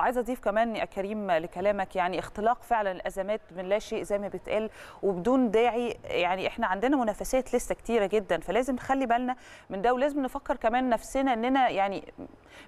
وعايزه اضيف كمان يا كريم لكلامك يعني اختلاق فعلا الازمات من لا شيء زي ما بتقال وبدون داعي يعني احنا عندنا منافسات لسه كتيره جدا فلازم نخلي بالنا من ده ولازم نفكر كمان نفسنا اننا يعني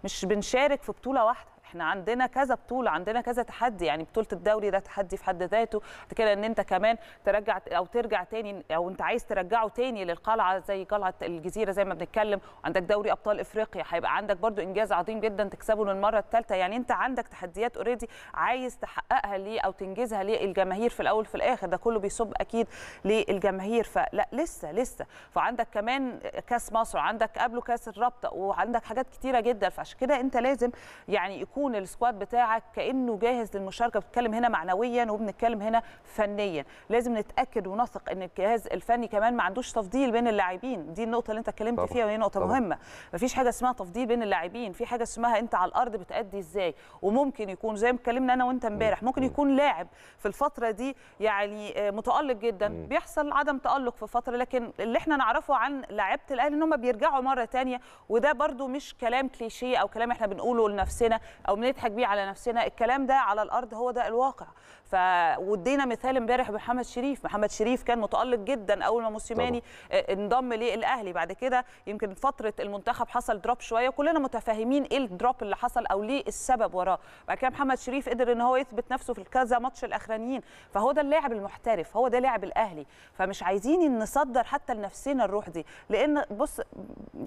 مش بنشارك في بطوله واحده احنا عندنا كذا بطوله عندنا كذا تحدي يعني بطوله الدوري ده تحدي في حد ذاته كده ان انت كمان ترجع او ترجع تاني او انت عايز ترجعه تاني للقلعه زي قلعه الجزيره زي ما بنتكلم عندك دوري ابطال افريقيا هيبقى عندك برده انجاز عظيم جدا تكسبه للمره الثالثه يعني انت عندك تحديات اوريدي عايز تحققها ليه او تنجزها للجماهير في الاول في الاخر ده كله بيصب اكيد للجماهير فلا لسه لسه فعندك كمان كاس مصر عندك قبله كاس الرابطه وعندك حاجات كتيره جدا فعشان كده انت لازم يعني يكون يكون السكواد بتاعك كانه جاهز للمشاركه بتتكلم هنا معنويا وبنتكلم هنا فنيا لازم نتاكد ونثق ان الجهاز الفني كمان ما عندوش تفضيل بين اللاعبين دي النقطه اللي انت اتكلمت فيها وهي نقطه طبعا. مهمه مفيش حاجه اسمها تفضيل بين اللاعبين في حاجه اسمها انت على الارض بتادي ازاي وممكن يكون زي ما اتكلمنا انا وانت امبارح ممكن يكون لاعب في الفتره دي يعني آه، متالق جدا م. بيحصل عدم تالق في فتره لكن اللي احنا نعرفه عن لاعيبه الاهلي ان هم بيرجعوا مره ثانيه وده برده مش كلام كليشيه او كلام احنا بنقوله لنفسنا او بنضحك بيه على نفسنا الكلام ده على الارض هو ده الواقع فودينا مثال امبارح بمحمد شريف محمد شريف كان متالق جدا اول ما موسيماني آه، انضم للاهلي بعد كده يمكن فتره المنتخب حصل دروب شويه كلنا متفاهمين ايه الدروب اللي حصل او ليه السبب وراه بعد كده محمد شريف قدر ان هو يثبت نفسه في الكذا ماتش الاخرانيين فهو ده اللاعب المحترف هو ده لاعب الاهلي فمش عايزين نصدر حتى لنفسنا الروح دي لان بص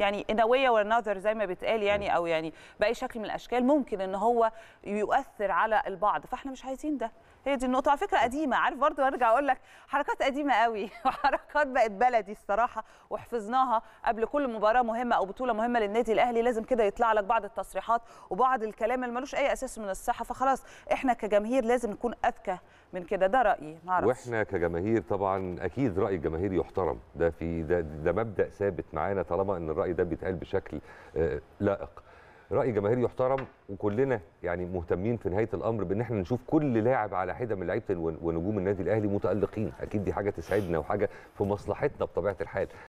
يعني ان واي اور زي ما بيتقال يعني او يعني باي شكل من الاشكال ممكن ان هو يؤثر على البعض فاحنا مش عايزين ده هي دي النقطه على فكره قديمه عارف برضه ارجع اقول لك حركات قديمه قوي وحركات بقت بلدي الصراحه وحفظناها قبل كل مباراه مهمه او بطوله مهمه للنادي الاهلي لازم كده يطلع لك بعض التصريحات وبعض الكلام اللي ملوش اي اساس من الصحه فخلاص احنا كجماهير لازم نكون اذكى من كده ده رايي معرفش واحنا كجماهير طبعا اكيد راي الجماهير يحترم ده في ده, ده مبدا ثابت معانا طالما ان الراي الراي ده بيتقال بشكل آه، لائق راي جماهيري يحترم وكلنا يعني مهتمين في نهايه الامر بان احنا نشوف كل لاعب على حده من لعيبه ونجوم النادي الاهلي متالقين اكيد دي حاجه تسعدنا وحاجه في مصلحتنا بطبيعه الحال